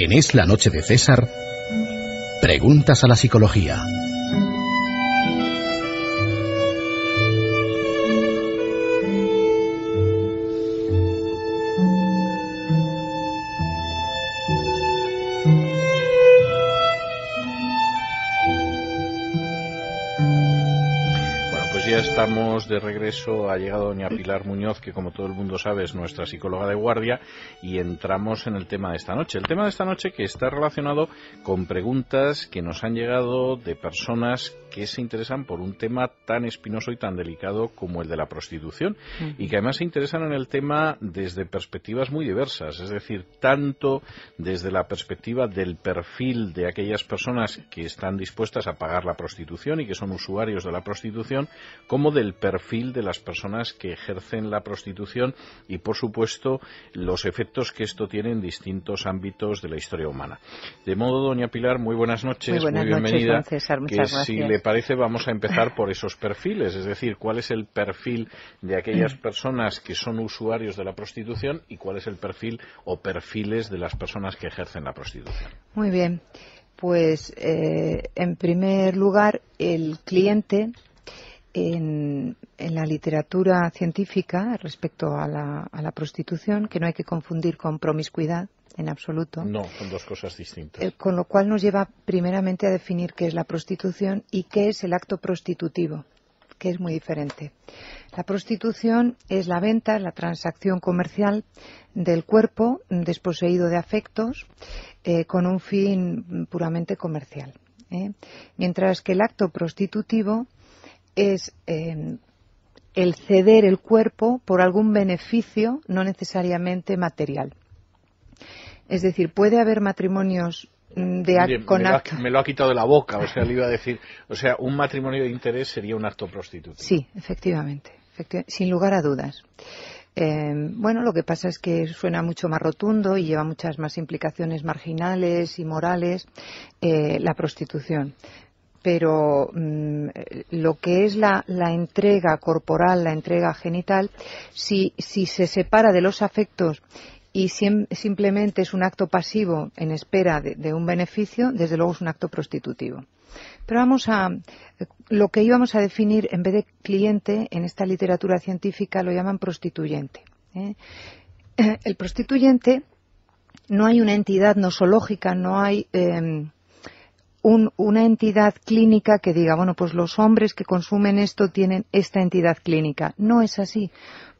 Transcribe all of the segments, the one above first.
En Es la Noche de César, preguntas a la psicología. de regreso, ha llegado doña Pilar Muñoz, que como todo el mundo sabe es nuestra psicóloga de guardia, y entramos en el tema de esta noche. El tema de esta noche que está relacionado con preguntas que nos han llegado de personas se interesan por un tema tan espinoso y tan delicado como el de la prostitución y que además se interesan en el tema desde perspectivas muy diversas, es decir, tanto desde la perspectiva del perfil de aquellas personas que están dispuestas a pagar la prostitución y que son usuarios de la prostitución, como del perfil de las personas que ejercen la prostitución y, por supuesto, los efectos que esto tiene en distintos ámbitos de la historia humana. De modo, doña Pilar, muy buenas noches, muy, bienvenida parece, vamos a empezar por esos perfiles, es decir, cuál es el perfil de aquellas mm. personas que son usuarios de la prostitución y cuál es el perfil o perfiles de las personas que ejercen la prostitución. Muy bien. Pues, eh, en primer lugar, el cliente en, la literatura científica respecto a la prostitución, que no hay que confundir con promiscuidad, en absoluto. No, son dos cosas distintas. Eh, con lo cual nos lleva primeramente a definir qué es la prostitución y qué es el acto prostitutivo, que es muy diferente. La prostitución es la venta, la transacción comercial del cuerpo desposeído de afectos eh, con un fin puramente comercial. ¿eh? Mientras que el acto prostitutivo es el ceder el cuerpo por algún beneficio no necesariamente material. Es decir, ¿puede haber matrimonios mm, de con me, Lo ha, me lo ha quitado de la boca, o sea, le iba a decir. O sea, un matrimonio de interés sería un acto prostitutivo. Sí, efectivamente, sin lugar a dudas. Em, bueno, lo que pasa es que suena mucho más rotundo y lleva muchas más implicaciones marginales y morales eh, la prostitución pero mm, lo que es la, entrega corporal, la entrega genital, si, si se separa de los afectos y simplemente es un acto pasivo en espera de, un beneficio, desde luego es un acto prostitutivo. Pero vamos a lo que íbamos a definir en vez de cliente en esta literatura científica lo llaman prostituyente. ¿eh? El prostituyente no hay una entidad nosológica, no hay em, una entidad clínica que diga, bueno, pues los hombres que consumen esto tienen esta entidad clínica. No es así,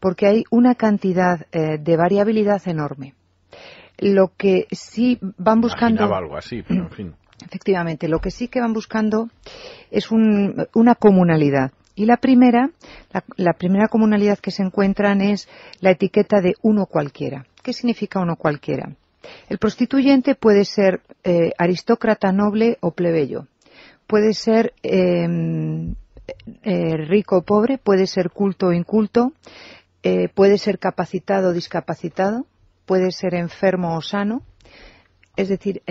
porque hay una cantidad eh, de variabilidad enorme. Lo que sí van buscando. algo así, pero en fin. Efectivamente, lo que sí que van buscando es una comunalidad. Y la primera, la, primera comunalidad que se encuentran es la etiqueta de uno cualquiera. ¿Qué significa uno cualquiera? El prostituyente puede ser eh, aristócrata noble o plebeyo, puede ser em, eh, rico o pobre, puede ser culto o inculto, eh, puede ser capacitado o discapacitado, puede ser enfermo o sano, es decir,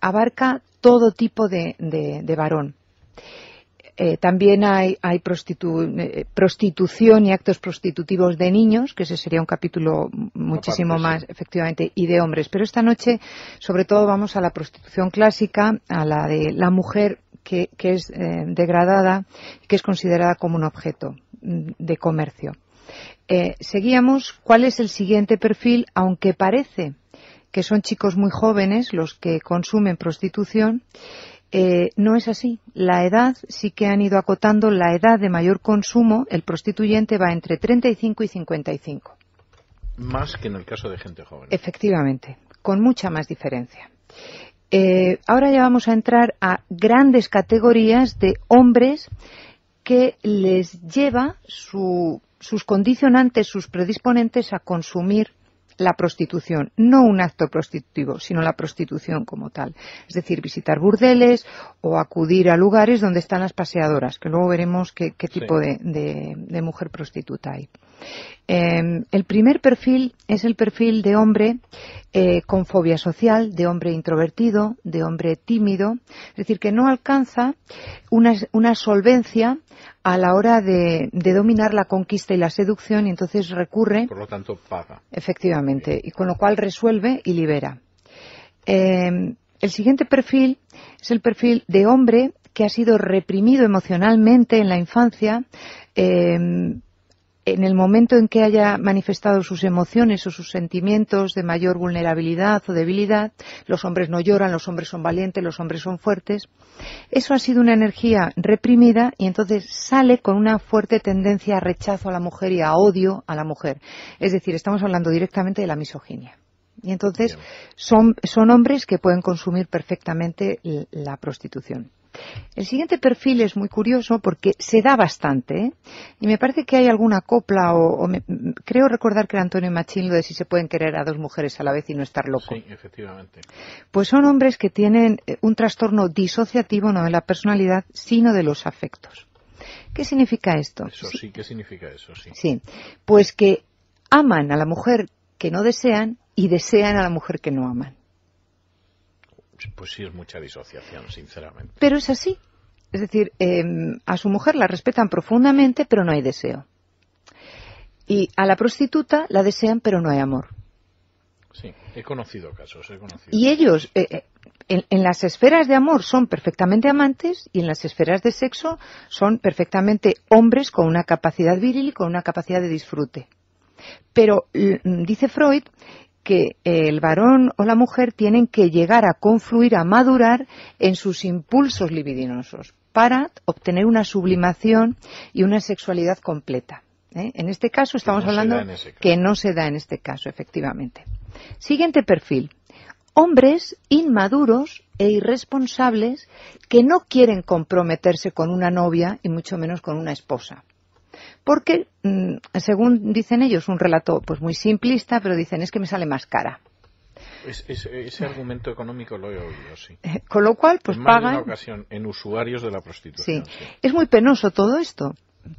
abarca todo tipo de varón. Eh, también hay, eh, prostitución y actos prostitutivos de niños, que ese sería un capítulo muchísimo más, efectivamente, y de hombres. Pero esta noche, sobre todo, vamos a la prostitución clásica, a la de la mujer que, es eh, degradada degradada, que es considerada como un objeto mm, de comercio. seguíamos cuál es el siguiente perfil, aunque parece que son chicos muy jóvenes los que consumen prostitución eh, no es así. La edad sí que han ido acotando la edad de mayor consumo. El prostituyente va entre 35 y 55. Más que en el caso de gente joven. Efectivamente, con mucha más diferencia. Eh, ahora ya vamos a entrar a grandes categorías de hombres que les lleva sus condicionantes, sus predisponentes a consumir la prostitución, no un acto prostitutivo, sino la prostitución como tal. Es decir, visitar burdeles o acudir a lugares donde están las paseadoras, que luego veremos qué, tipo de, mujer prostituta hay. Em, el primer perfil es el perfil de hombre eh, con fobia social, de hombre introvertido, de hombre tímido, es decir, que no alcanza una solvencia a la hora de, dominar la conquista y la seducción y entonces recurre. Por lo tanto, Efectivamente, y con lo cual resuelve y libera. Eh, el siguiente perfil es el perfil de hombre que ha sido reprimido emocionalmente en la infancia. Eh, en el momento en que haya manifestado sus emociones o sus sentimientos de mayor vulnerabilidad o debilidad, los hombres no lloran, los hombres son valientes, los hombres son fuertes, eso ha sido una energía reprimida y entonces sale con una fuerte tendencia a rechazo a la mujer y a odio a la mujer. Es decir, estamos hablando directamente de la misoginia. Y entonces son, son hombres que pueden consumir perfectamente la prostitución. El siguiente perfil es muy curioso porque se da bastante ¿eh? y me parece que hay alguna copla o, creo recordar que era Antonio Machín lo de si se pueden querer a dos mujeres a la vez y no estar loco. Sí, efectivamente. Pues son hombres que tienen eh, un trastorno disociativo no de la personalidad sino de los afectos. ¿Qué significa esto? Eso sí, significa eso? Sí. sí, pues que aman a la mujer que no desean y desean a la mujer que no aman. Pues sí, es mucha disociación, sinceramente. Pero es así. Es decir, em, a su mujer la respetan profundamente, pero no hay deseo. Y a la prostituta la desean, pero no hay amor. Sí, he conocido casos, he conocido. Y ellos, eh, eh, en, las esferas de amor son perfectamente amantes y en las esferas de sexo son perfectamente hombres con una capacidad viril y con una capacidad de disfrute. Pero dice Freud que el varón o la mujer tienen que llegar a confluir, a madurar en sus impulsos libidinosos para obtener una sublimación y una sexualidad completa. ¿eh? En este caso estamos hablando que no se da en este caso, efectivamente. Siguiente perfil. Hombres inmaduros e irresponsables que no quieren comprometerse con una novia y mucho menos con una esposa porque, mm, según dicen ellos, un relato pues muy simplista, pero dicen es que me sale más cara. ese argumento económico lo he oído, sí. Eh, con lo cual, pues en más De una ocasión, en usuarios de la prostitución. Sí. Es muy penoso todo esto,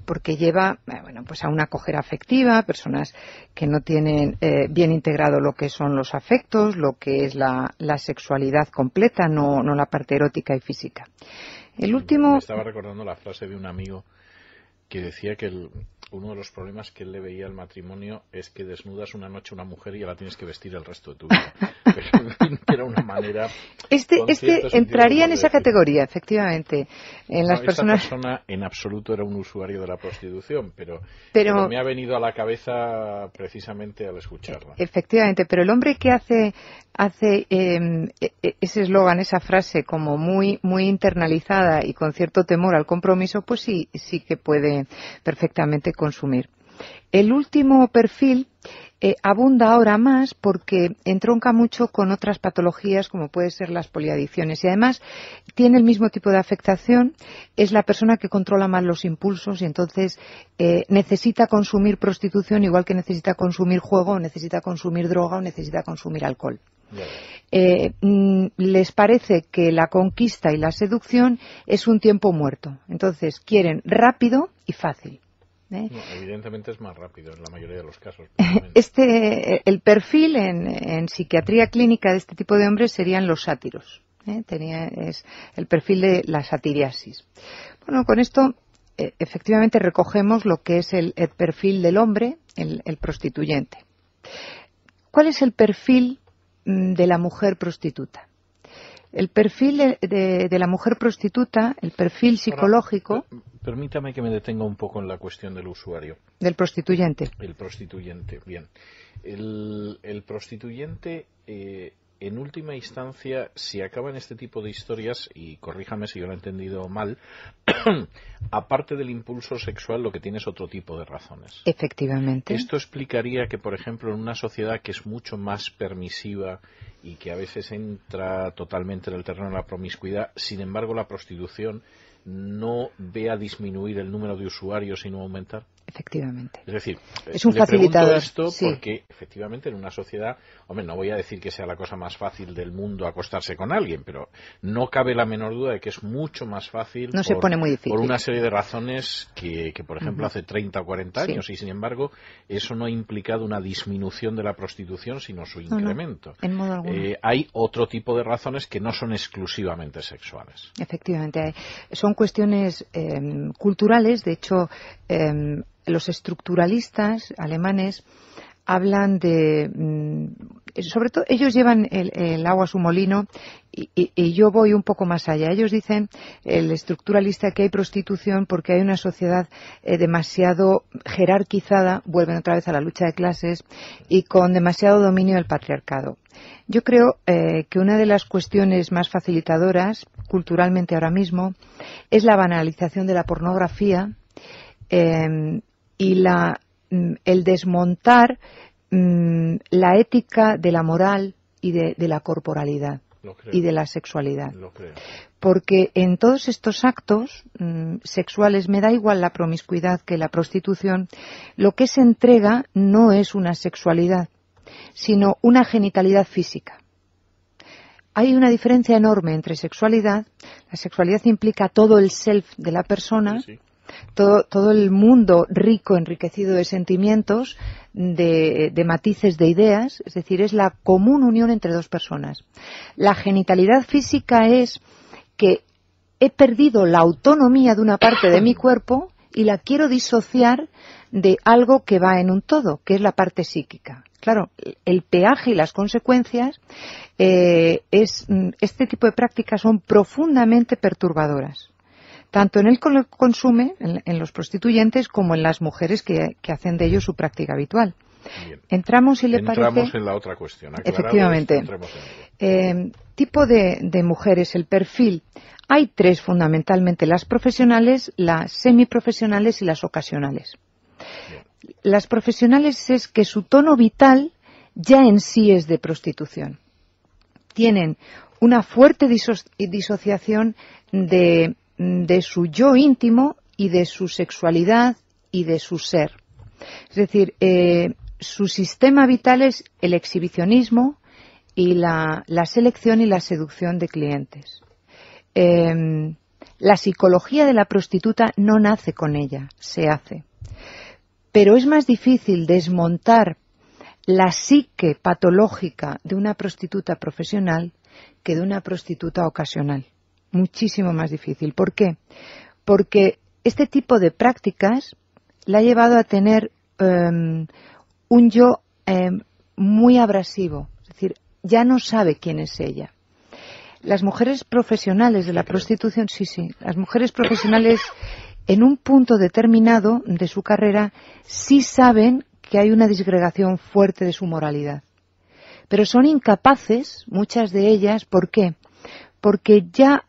porque lleva, eh, bueno, pues a una coger afectiva, personas que no tienen eh, bien integrado lo que son los afectos, lo que es la, sexualidad completa, no, no la parte erótica y física. El último. estaba recordando la frase de un amigo que decía que el, uno de los problemas que él le veía al matrimonio es que desnudas una noche a una mujer y ya la tienes que vestir el resto de tu vida. Pero era una manera. Este, este entraría en esa categoría, efectivamente. En las personas... persona en absoluto era un usuario de la prostitución, pero, me ha venido a la cabeza precisamente al escucharla. Efectivamente, pero el hombre que hace, hace em, e, e, ese eslogan, esa frase como muy, muy internalizada y con cierto temor al compromiso, pues sí, sí que puede perfectamente consumir. El último perfil eh, abunda ahora más porque entronca mucho con otras patologías como pueden ser las poliadicciones y además tiene el mismo tipo de afectación, es la persona que controla más los impulsos y entonces eh, necesita consumir prostitución igual que necesita consumir juego o necesita consumir droga o necesita consumir alcohol. Eh, mm, les parece que la conquista y la seducción es un tiempo muerto. Entonces quieren rápido y fácil. ¿eh? evidentemente es más rápido en la mayoría de los casos. Este, el perfil en, psiquiatría clínica de este tipo de hombres serían los sátiros. ¿eh? Tenía, es el perfil de la satiriasis. Bueno, con esto eh, efectivamente recogemos lo que es el, perfil del hombre, el, prostituyente. ¿Cuál es el perfil mm, de la mujer prostituta? el perfil de, la mujer prostituta, el perfil psicológico. permítame que me detenga un poco en la cuestión del usuario. Del prostituyente. El prostituyente, bien. El, prostituyente eh, en última instancia, si acaban este tipo de historias, y corríjame si yo lo he entendido mal, aparte del impulso sexual, lo que tiene es otro tipo de razones. Efectivamente. Esto explicaría que, por ejemplo, en una sociedad que es mucho más permisiva y que a veces entra totalmente en el terreno de la promiscuidad, sin embargo, la prostitución no vea disminuir el número de usuarios, sino aumentar. Efectivamente. Es decir, es un le esto porque efectivamente en una sociedad, hombre, no voy a decir que sea la cosa más fácil del mundo acostarse con alguien, pero no cabe la menor duda de que es mucho más fácil. por, una serie de razones que, por ejemplo, hace 30 o 40 años y sin embargo eso no ha implicado una disminución de la prostitución, sino su incremento. Eh, hay otro tipo de razones que no son exclusivamente sexuales. Efectivamente, son cuestiones em, culturales. De hecho, eh, los estructuralistas alemanes hablan de, mm, sobre todo ellos llevan el, agua a su molino y, yo voy un poco más allá. Ellos dicen, el estructuralista, que hay prostitución porque hay una sociedad eh, demasiado jerarquizada, vuelven otra vez a la lucha de clases, y con demasiado dominio del patriarcado. Yo creo eh, que una de las cuestiones más facilitadoras culturalmente ahora mismo es la banalización de la pornografía, eh, y la, mm, el desmontar mm, la ética de la moral y de, la corporalidad y de la sexualidad. Porque en todos estos actos mm, sexuales, me da igual la promiscuidad que la prostitución, lo que se entrega no es una sexualidad, sino una genitalidad física. Hay una diferencia enorme entre sexualidad. La sexualidad implica todo el self de la persona todo, el mundo rico, enriquecido de sentimientos, de, matices de ideas, es decir, es la común unión entre dos personas. La genitalidad física es que he perdido la autonomía de una parte de mi cuerpo y la quiero disociar de algo que va en un todo, que es la parte psíquica. Claro, el peaje y las consecuencias, eh, mm, este tipo de prácticas son profundamente perturbadoras tanto en el que consume, en, los prostituyentes, como en las mujeres que, hacen de ello su práctica habitual. Entramos, y le entramos en la otra cuestión. Efectivamente. Eh, tipo de, mujeres, el perfil. Hay tres fundamentalmente: las profesionales, las semiprofesionales y las ocasionales. Las profesionales es que su tono vital ya en sí es de prostitución. Tienen una fuerte disociación de de su yo íntimo y de su sexualidad y de su ser. Es decir, eh, su sistema vital es el exhibicionismo y la, selección y la seducción de clientes. Em, la psicología de la prostituta no nace con ella, se hace. Pero es más difícil desmontar la psique patológica de una prostituta profesional que de una prostituta ocasional muchísimo más difícil. ¿Por qué? Porque este tipo de prácticas la ha llevado a tener em, un yo em, muy abrasivo, es decir, ya no sabe quién es ella. Las mujeres profesionales de la prostitución, sí, sí, las mujeres profesionales en un punto determinado de su carrera sí saben que hay una disgregación fuerte de su moralidad. Pero son incapaces, muchas de ellas, ¿por qué? Porque ya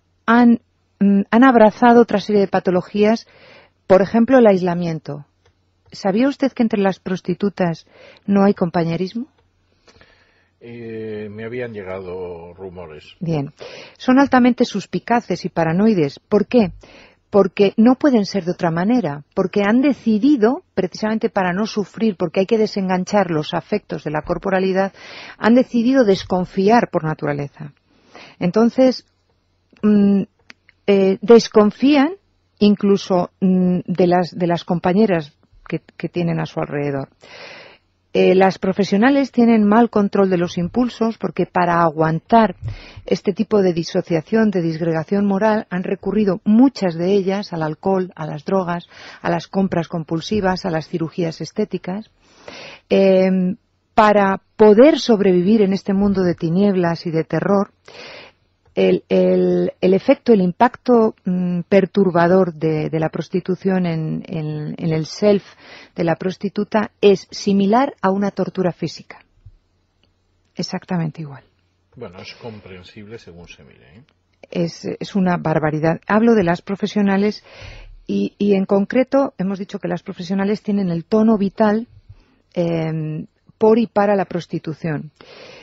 Mm, han, abrazado otra serie de patologías, por ejemplo, el aislamiento. ¿Sabía usted que entre las prostitutas no hay compañerismo? Eh, me habían llegado rumores. Bien. Son altamente suspicaces y paranoides. ¿Por qué? Porque no pueden ser de otra manera. Porque han decidido, precisamente para no sufrir, porque hay que desenganchar los afectos de la corporalidad, han decidido desconfiar por naturaleza. Entonces, Mm, eh, desconfían incluso mm, de, las, compañeras que, tienen a su alrededor. Eh, las profesionales tienen mal control de los impulsos porque para aguantar este tipo de disociación, de disgregación moral, han recurrido muchas de ellas al alcohol, a las drogas, a las compras compulsivas, a las cirugías estéticas. Eh, para poder sobrevivir en este mundo de tinieblas y de terror, el, efecto, el impacto mm, perturbador de, la prostitución en, el self de la prostituta es similar a una tortura física. Exactamente igual. Bueno, es comprensible según se mire. ¿eh? Es, una barbaridad. Hablo de las profesionales y, en concreto hemos dicho que las profesionales tienen el tono vital em, por y para la prostitución.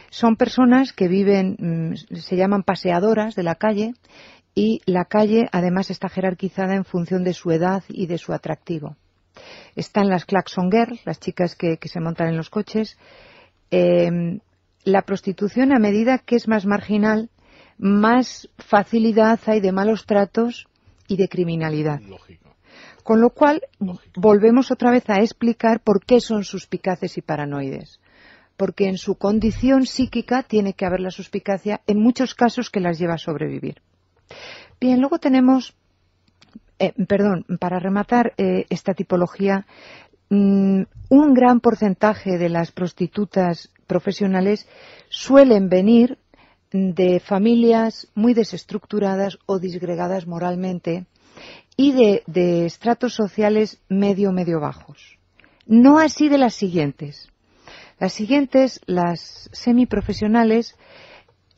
Son personas que viven, mm, se llaman paseadoras de la calle y la calle además está jerarquizada en función de su edad y de su atractivo. Están las Claxon Girls, las chicas que, se montan en los coches. Em, la prostitución, a medida que es más marginal, más facilidad hay de malos tratos y de criminalidad. Con lo cual, volvemos otra vez a explicar por qué son suspicaces y paranoides porque en su condición psíquica tiene que haber la suspicacia en muchos casos que las lleva a sobrevivir. Bien, luego tenemos, eh, perdón, para rematar eh, esta tipología, mm, un gran porcentaje de las prostitutas profesionales suelen venir de familias muy desestructuradas o disgregadas moralmente y de estratos sociales medio medio bajos. No así de las siguientes. Las siguientes, las semiprofesionales,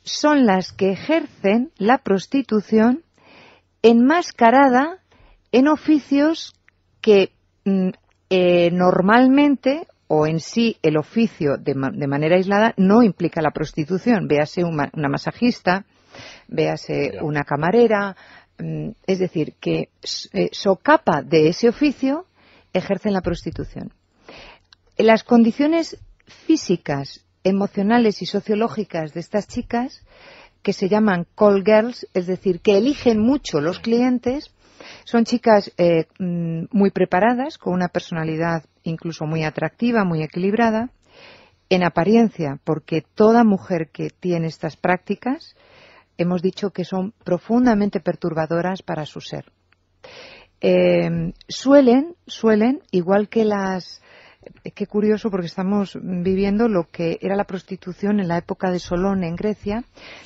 son las que ejercen la prostitución enmascarada en oficios que mm, eh, normalmente o en sí el oficio de, manera aislada no implica la prostitución. Véase una masajista, véase una camarera, mm, es decir, que eh, socapa de ese oficio ejercen la prostitución. Las condiciones físicas, emocionales y sociológicas de estas chicas que se llaman call girls, es decir, que eligen mucho los clientes. Son chicas eh, mm, muy preparadas, con una personalidad incluso muy atractiva, muy equilibrada, en apariencia, porque toda mujer que tiene estas prácticas, hemos dicho que son profundamente perturbadoras para su ser. Eh, suelen, suelen, igual que las Qué curioso porque estamos viviendo lo que era la prostitución en la época de Solón en Grecia.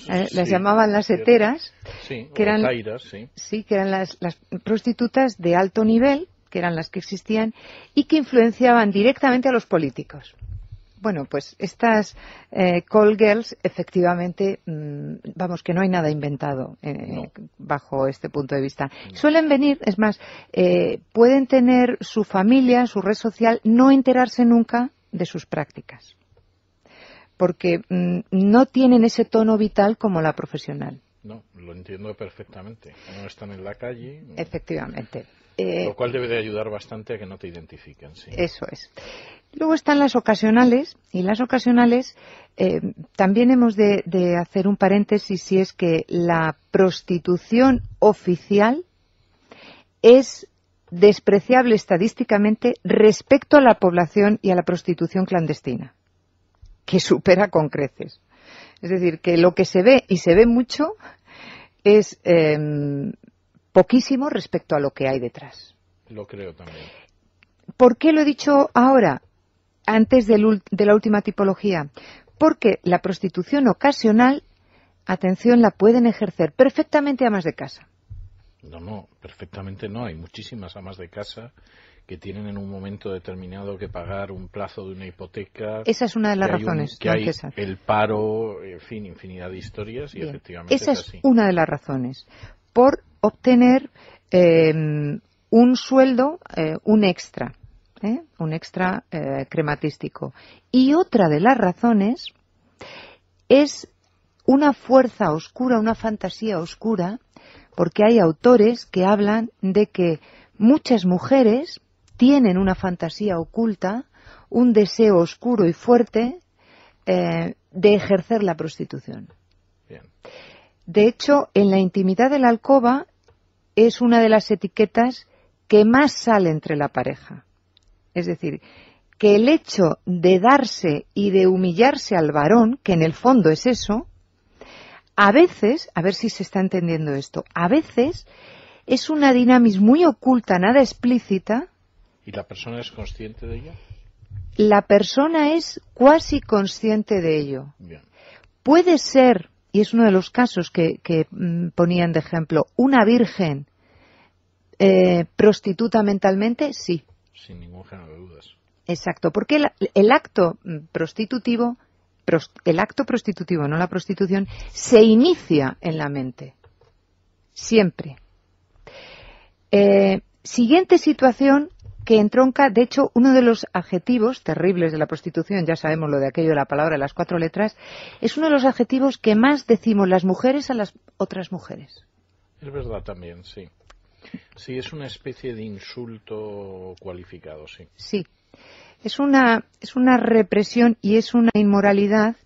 ¿eh? las llamaban las heteras, que eran, que eran las prostitutas de alto nivel, que eran las que existían, y que influenciaban directamente a los políticos. Bueno, pues estas eh, call girls, efectivamente, mm, vamos, que no hay nada inventado eh, bajo este punto de vista. Suelen venir, es más, eh, pueden tener su familia, su red social, no enterarse nunca de sus prácticas, porque mm, no tienen ese tono vital como la profesional. No, lo entiendo perfectamente. No están en la calle. Mm. Efectivamente. Eh, lo cual debe de ayudar bastante a que no te identifiquen. Sí. Eso es. Luego están las ocasionales y las ocasionales eh, también hemos de, hacer un paréntesis si es que la prostitución oficial es despreciable estadísticamente respecto a la población y a la prostitución clandestina, que supera con creces. Es decir, que lo que se ve, y se ve mucho, es em, poquísimo respecto a lo que hay detrás. Lo creo también. ¿Por qué lo he dicho ahora, antes de la última tipología? Porque la prostitución ocasional, atención, la pueden ejercer perfectamente amas de casa. No, no, perfectamente no. Hay muchísimas amas de casa que tienen en un momento determinado que pagar un plazo de una hipoteca. Esa es una de las razones. que el paro, en fin, infinidad de historias y efectivamente. Esa es, una de las razones. Por obtener em, un sueldo, eh, un extra, ¿eh? un extra eh, crematístico. Y otra de las razones es una fuerza oscura, una fantasía oscura, porque hay autores que hablan de que muchas mujeres tienen una fantasía oculta, un deseo oscuro y fuerte de ejercer la prostitución. De hecho, en la intimidad de la alcoba es una de las etiquetas que más sale entre la pareja. Es decir, que el hecho de darse y de humillarse al varón, que en el fondo es eso, a veces, a ver si se está entendiendo esto, a veces es una dinámica muy oculta, nada explícita. ¿Y la persona es consciente de ello? La persona es cuasi consciente de ello. Puede ser y es uno de los casos que, mm, ponían de ejemplo, una virgen eh, prostituta mentalmente, sí. Sin ningún género de dudas. Exacto, porque el, acto mm, prostitutivo, el acto prostitutivo, no la prostitución, se inicia en la mente, siempre. Eh, siguiente situación que entronca, de hecho, uno de los adjetivos terribles de la prostitución, ya sabemos lo de aquello de la palabra de las cuatro letras, es uno de los adjetivos que más decimos las mujeres a las otras mujeres. Es verdad también, sí. Sí, es una especie de insulto cualificado, sí. Sí. Es una, es una represión y es una inmoralidad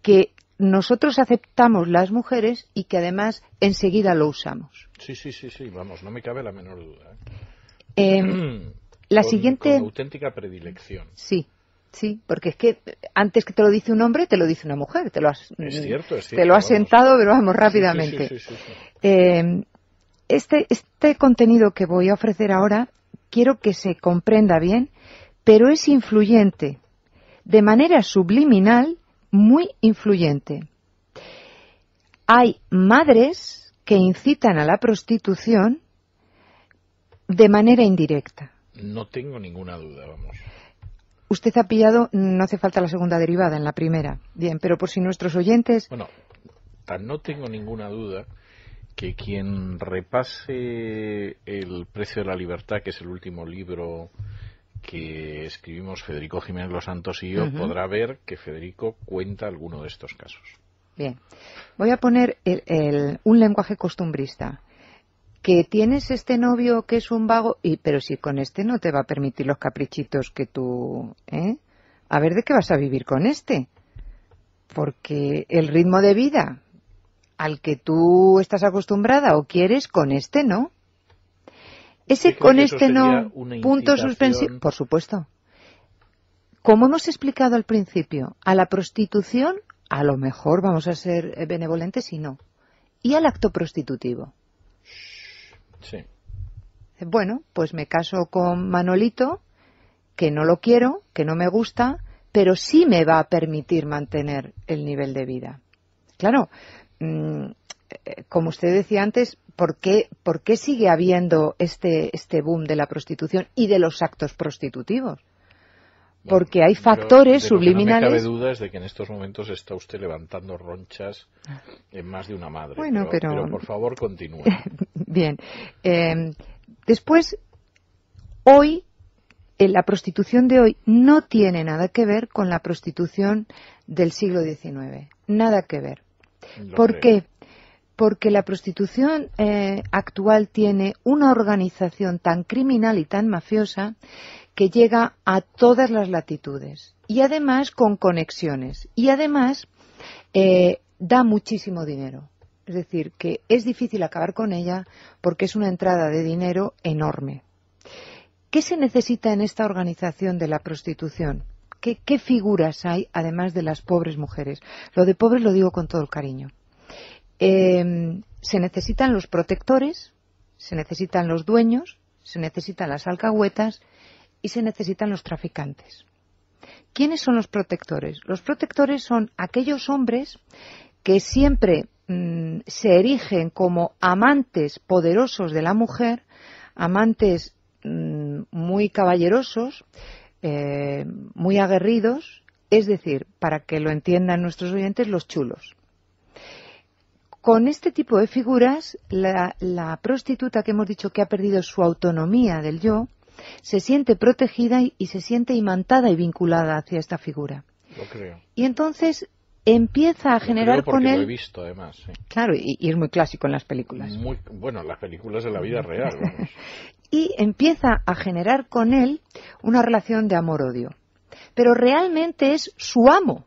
que nosotros aceptamos las mujeres y que además enseguida lo usamos. Sí, sí, sí, sí, vamos, no me cabe la menor duda. ¿eh? Em, mm. la siguiente. auténtica predilección. Sí, sí, porque es que antes que te lo dice un hombre, te lo dice una mujer. Te lo has, cierto, Te lo has sentado, pero vamos rápidamente. Em, este, este contenido que voy a ofrecer ahora quiero que se comprenda bien, pero es influyente, de manera subliminal, muy influyente. Hay madres que incitan a la prostitución de manera indirecta. No tengo ninguna duda, vamos. Usted ha pillado, no hace falta la segunda derivada, en la primera. Bien, pero por si nuestros oyentes. Bueno, no tengo ninguna duda que quien repase El precio de la libertad, que es el último libro que escribimos Federico Jiménez Los Santos y yo, podrá ver que Federico cuenta alguno de estos casos. Bien, voy a poner un lenguaje costumbrista que tienes este novio que es un vago, y, pero si con este no te va a permitir los caprichitos que tú, ¿eh? A ver de qué vas a vivir con este. Porque el ritmo de vida al que tú estás acostumbrada o quieres, con este no. Ese con este no, punto suspensivo, por supuesto. Como hemos explicado al principio, a la prostitución a lo mejor vamos a ser eh, benevolentes y no. Y al acto prostitutivo eh, bueno, pues me caso con Manolito, que no lo quiero, que no me gusta, pero sí me va a permitir mantener el nivel de vida. Claro, mm, eh, como usted decía antes, ¿por qué, sigue habiendo este, este boom de la prostitución y de los actos prostitutivos? porque hay factores subliminales. no cabe dudas de que en estos momentos está usted levantando ronchas en más de una madre. Bueno, pero, pero... por favor, continúe. Bien. Eh, después, hoy, eh, la prostitución de hoy no tiene nada que ver con la prostitución del siglo XIX. Nada que ver. ¿Por qué? Porque la prostitución eh, actual tiene una organización tan criminal y tan mafiosa que llega a todas las latitudes y además con conexiones y además eh, da muchísimo dinero. Es decir, que es difícil acabar con ella porque es una entrada de dinero enorme. ¿Qué se necesita en esta organización de la prostitución? ¿Qué, figuras hay además de las pobres mujeres? Lo de pobres lo digo con todo el cariño. Em, se necesitan los protectores, se necesitan los dueños, se necesitan las alcahuetas y se necesitan los traficantes. ¿Quiénes son los protectores? Los protectores son aquellos hombres que siempre mm, se erigen como amantes poderosos de la mujer, amantes mm, muy caballerosos, eh, muy aguerridos, es decir, para que lo entiendan nuestros oyentes, los chulos. Con este tipo de figuras, la prostituta que hemos dicho que ha perdido su autonomía del yo, se siente protegida y, se siente imantada y vinculada hacia esta figura. Lo creo. Y entonces empieza a generar con él. he visto, además. Claro, y, es muy clásico en las películas. Muy, bueno, en las películas de la vida real. y empieza a generar con él una relación de amor-odio. Pero realmente es su amo,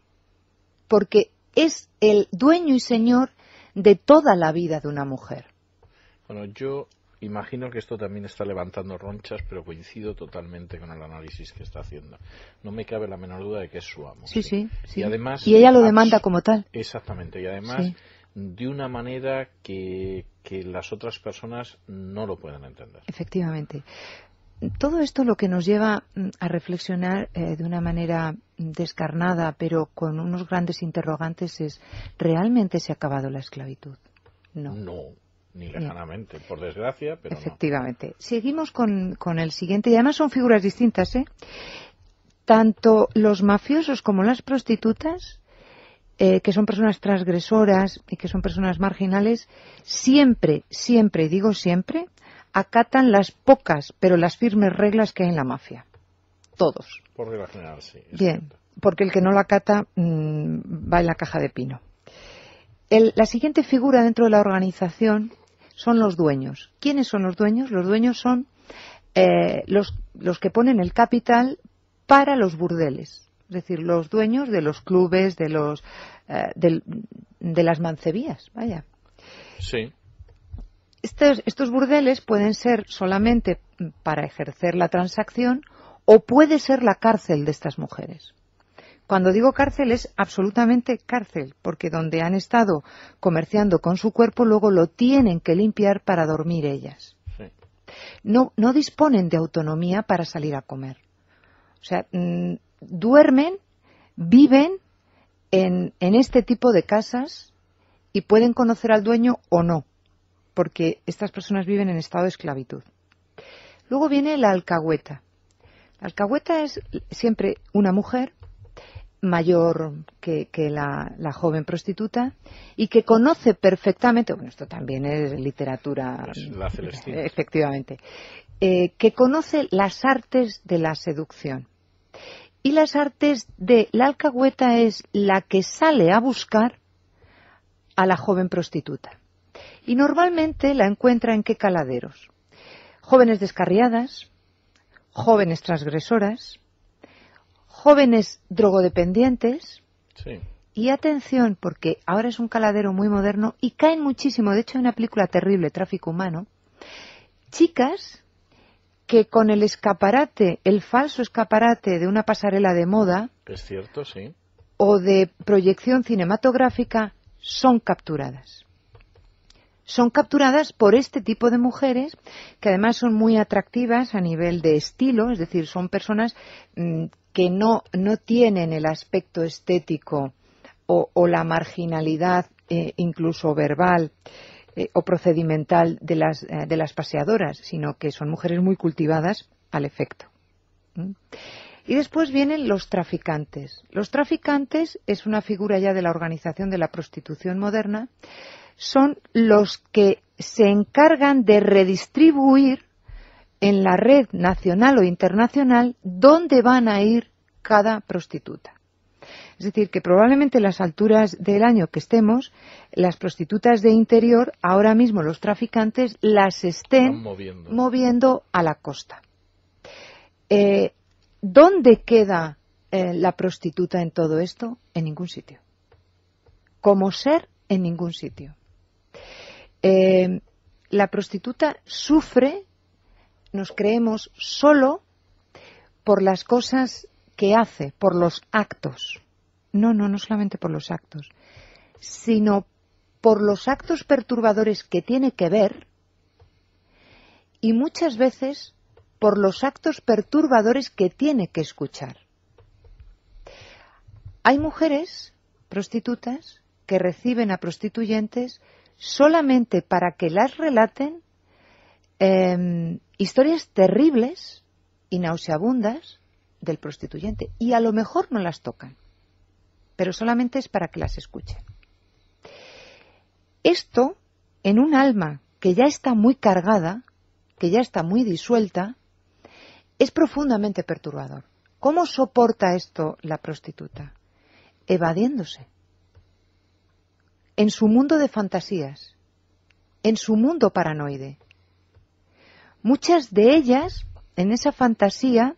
porque es el dueño y señor de toda la vida de una mujer. Bueno, yo Imagino que esto también está levantando ronchas, pero coincido totalmente con el análisis que está haciendo. No me cabe la menor duda de que es su amo. Sí, sí. Y, además, y ella lo demanda como tal. Exactamente. Y además, de una manera que, las otras personas no lo puedan entender. Efectivamente todo esto lo que nos lleva mm, a reflexionar eh, de una manera mm, descarnada, pero con unos grandes interrogantes, es ¿realmente se ha acabado la esclavitud? No. No ni lejanamente, por desgracia, pero Efectivamente. Seguimos con, el siguiente, y además son figuras distintas, ¿eh? Tanto los mafiosos como las prostitutas eh, que son personas transgresoras y que son personas marginales, siempre, siempre, digo siempre, acatan las pocas, pero las firmes reglas que hay en la mafia. Todos. Por regla general, sí. Bien, porque el que no la acata mm, va en la caja de pino. El, la siguiente figura dentro de la organización son los dueños. ¿Quiénes son los dueños? Los dueños son eh, los, los que ponen el capital para los burdeles es decir, los dueños de los clubes, de los eh, de, las mancebías, vaya. Sí. estos burdeles pueden ser solamente para ejercer la transacción o puede ser la cárcel de estas mujeres. Cuando digo cárcel es absolutamente cárcel, porque donde han estado comerciando con su cuerpo luego lo tienen que limpiar para dormir ellas. No, no disponen de autonomía para salir a comer. O sea, mm, duermen, viven en, en este tipo de casas y pueden conocer al dueño o no, porque estas personas viven en estado de esclavitud. Luego viene la alcahueta. La alcahueta es siempre una mujer mayor que, la, joven prostituta y que conoce perfectamente, bueno, esto también es literatura, la efectivamente, eh, que conoce las artes de la seducción. Y las artes de la alcahueta es la que sale a buscar a la joven prostituta. Y normalmente la encuentra en qué caladeros. Jóvenes descarriadas, jóvenes transgresoras, jóvenes drogodependientes. Y atención, porque ahora es un caladero muy moderno y caen muchísimo. De hecho, hay una película terrible, Tráfico Humano. Chicas que con el escaparate, el falso escaparate de una pasarela de moda. sí. O de proyección cinematográfica son capturadas son capturadas por este tipo de mujeres que además son muy atractivas a nivel de estilo, es decir, son personas mm, que no, no tienen el aspecto estético o, la marginalidad eh, incluso verbal eh, o procedimental de las, eh, de las paseadoras, sino que son mujeres muy cultivadas al efecto. ¿Mm? Y después vienen los traficantes. Los traficantes es una figura ya de la organización de la prostitución moderna son los que se encargan de redistribuir en la red nacional o internacional dónde van a ir cada prostituta. Es decir, que probablemente en las alturas del año que estemos, las prostitutas de interior, ahora mismo los traficantes, las estén moviendo. a la costa. Eh, ¿Dónde queda eh, la prostituta en todo esto? En ningún sitio. Como ser, en ningún sitio. Eh, la prostituta sufre, nos creemos, solo por las cosas que hace, por los actos. No, no, no solamente por los actos, sino por los actos perturbadores que tiene que ver y muchas veces por los actos perturbadores que tiene que escuchar. Hay mujeres prostitutas que reciben a prostituyentes solamente para que las relaten em, historias terribles y nauseabundas del prostituyente. Y a lo mejor no las tocan, pero solamente es para que las escuchen. Esto, en un alma que ya está muy cargada, que ya está muy disuelta, es profundamente perturbador. ¿Cómo soporta esto la prostituta? Evadiéndose en su mundo de fantasías, en su mundo paranoide. Muchas de ellas, en esa fantasía,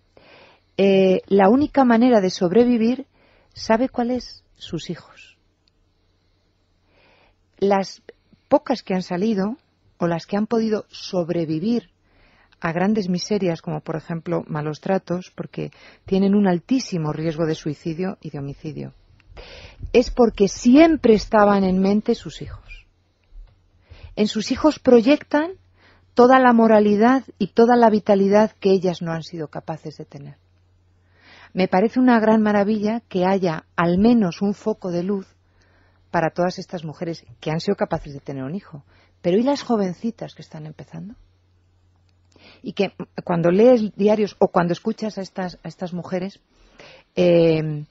eh, la única manera de sobrevivir, ¿sabe cuál es? Sus hijos. Las pocas que han salido o las que han podido sobrevivir a grandes miserias como por ejemplo malos tratos porque tienen un altísimo riesgo de suicidio y de homicidio es porque siempre estaban en mente sus hijos. En sus hijos proyectan toda la moralidad y toda la vitalidad que ellas no han sido capaces de tener. Me parece una gran maravilla que haya al menos un foco de luz para todas estas mujeres que han sido capaces de tener un hijo. Pero ¿y las jovencitas que están empezando? Y que cuando lees diarios o cuando escuchas a estas, mujeres, eh,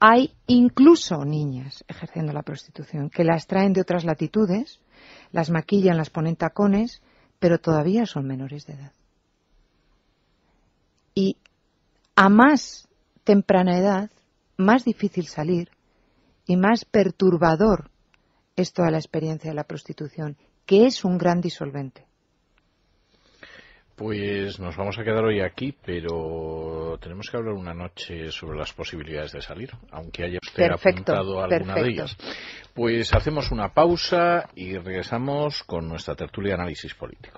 hay incluso niñas ejerciendo la prostitución, que las traen de otras latitudes, las maquillan, las ponen tacones, pero todavía son menores de edad. Y a más temprana edad, más difícil salir y más perturbador es toda la experiencia de la prostitución, que es un gran disolvente. Pues nos vamos a quedar hoy aquí, pero tenemos que hablar una noche sobre las posibilidades de salir, aunque haya usted apuntado alguna de ellas. Pues hacemos una pausa y regresamos con nuestra tertulia de análisis político.